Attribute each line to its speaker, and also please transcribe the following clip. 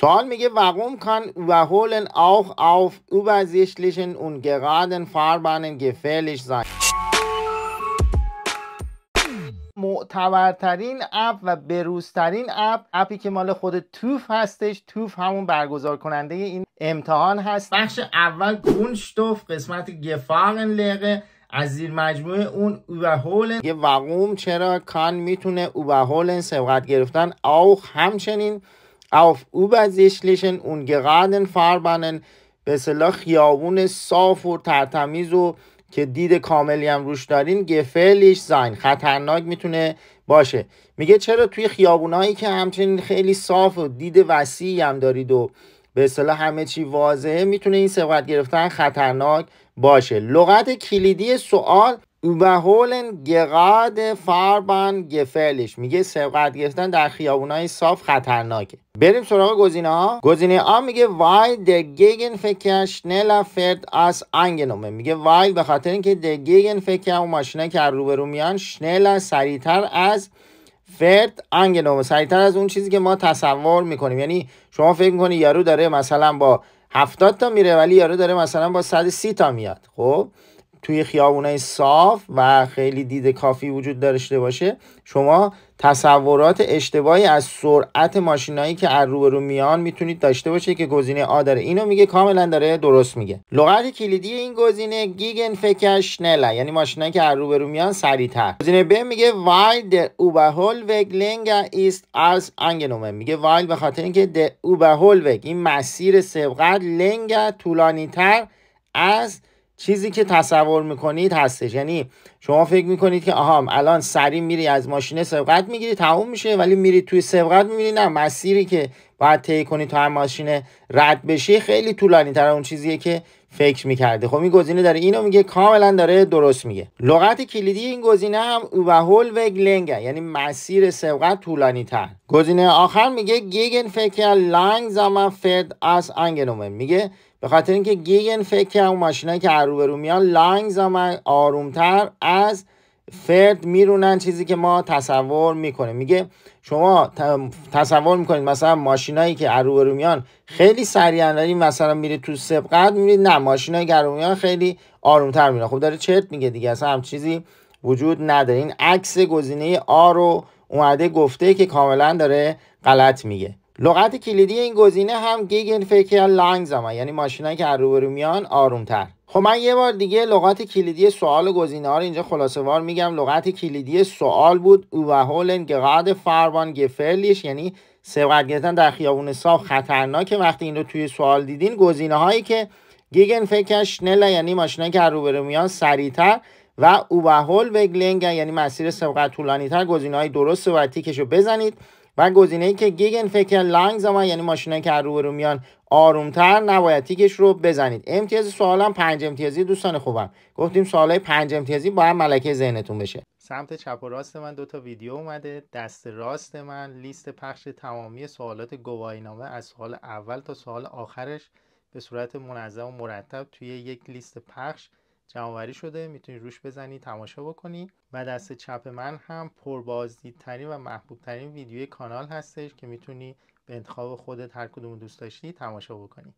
Speaker 1: سوال میگه وقوم کان اوبهولن auch auf übersichtlichen اون گرادن فاربانن گفلش زن معتبرترین اپ و بروزترین اپ اپی که مال خود توف هستش توف همون برگزار کننده این امتحان هست بخش اول گونشتوف قسمت گفارن لغه از زیر مجموعه اون اوبهولن یه وقوم چرا کان میتونه اوبهولن سبقت گرفتن او همچنین auf übersichtlichen und geraden Fahrbahnen به خیابون صاف و ترتمیز و که دید کاملی هم روش دارین گفلیش زاین خطرناک میتونه باشه میگه چرا توی خیابونایی که همچنین خیلی صاف و دید وسیعی هم دارید و به اصطلاح همه چی واضحه میتونه این سبقت گرفتن خطرناک باشه لغت کلیدی سوال به گقاد فاربان گفلش میگه سبقت گرفتن در های صاف خطرناکه بریم سراغ گزینه ها گزینه آ میگه وای د گیگن فکر شنلا فرد از انگنومه میگه وای به خاطر اینکه د گیگن فکر و ماشینا که به رو میان شنلا سریعتر از فرد انگنومه سریعتر از اون چیزی که ما تصور میکنیم یعنی شما فکر میکنی یارو داره مثلا با 70 تا میره ولی یارو داره مثلا با 130 تا میاد خب توی خیابونای صاف و خیلی دید کافی وجود داشته باشه شما تصورات اشتباهی از سرعت ماشینایی که از روبرو میان میتونید داشته باشید که گزینه آ داره اینو میگه کاملا داره درست میگه لغت کلیدی این گزینه گیگن فکش نلا یعنی ماشینایی که از روبرو میان سریعتر گزینه ب میگه وایل د اوبهول وگ لنگا ایست از انگنومه میگه وایل به خاطر اینکه د اوبهول وگ این مسیر سبقت لنگا طولانی تر از چیزی که تصور میکنید هستش یعنی شما فکر میکنید که آها الان سری میری از ماشین سبقت میگیری تموم میشه ولی میری توی سبقت میبینی نه مسیری که باید طی کنی تا هم ماشین رد بشی خیلی طولانی تر اون چیزیه که فکر میکرده خب این گزینه داره اینو میگه کاملا داره درست میگه لغت کلیدی این گزینه هم و هول و یعنی مسیر سبقت طولانی تر گزینه آخر میگه گیگن فکر لانگ زمان فرد از انگنومه میگه به خاطر اینکه گیگن فکر کرد اون ماشینایی که روبرو میان لانگز آرومتر از فرد میرونن چیزی که ما تصور میکنیم میگه شما تصور میکنید مثلا ماشینایی که رو میان خیلی سریع ولی مثلا میره تو سبقت میرید نه ماشینایی که خیلی آرومتر میره خب داره چرت میگه دیگه اصلا هم چیزی وجود نداره این عکس گزینه آ رو اومده گفته که کاملا داره غلط میگه لغت کلیدی این گزینه هم گیگن فکر زمان یعنی ماشینایی که روبرو میان آرومتر خب من یه بار دیگه لغات کلیدی سوال و گزینه ها رو اینجا خلاصه وار میگم لغت کلیدی سوال بود او هولن گراد فاربان گفلیش یعنی سبقت گرفتن در خیابون صاف خطرناک. وقتی این رو توی سوال دیدین گزینه هایی که گیگن فکر نلا یعنی ماشینه که روبرو میان سریعتر و اوبهول گلنگ یعنی مسیر سبقت طولانی تر گزینه های درست و تیکش رو بزنید و گزینه ای که گیگن فکر لنگ زمان یعنی ماشینه که رو میان آرومتر نباید تیکش رو بزنید امتیاز سوالم پنج امتیازی دوستان خوبم گفتیم سوالای پنج امتیازی باید ملکه ذهنتون بشه سمت چپ و راست من دو تا ویدیو اومده دست راست من لیست پخش تمامی سوالات گواهینامه از سوال اول تا سوال آخرش به صورت منظم و مرتب توی یک لیست پخش جمعوری شده میتونی روش بزنی تماشا بکنی و دست چپ من هم پربازدیدترین و محبوب ترین ویدیوی کانال هستش که میتونی به انتخاب خودت هر کدوم دوست داشتی تماشا بکنی